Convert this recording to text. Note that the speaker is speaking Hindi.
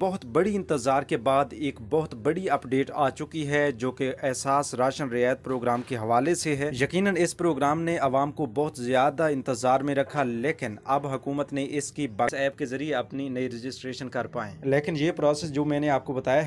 बहुत बड़ी इंतज़ार के बाद एक बहुत बड़ी अपडेट आ चुकी है जो कि एहसास राशन रियायत प्रोग्राम के हवाले से है यकीनन इस प्रोग्राम ने आवाम को बहुत ज़्यादा इंतज़ार में रखा लेकिन अब हुकूमत ने इसकी ऐप के ज़रिए अपनी नई रजिस्ट्रेशन कर पाए लेकिन ये प्रोसेस जो मैंने आपको बताया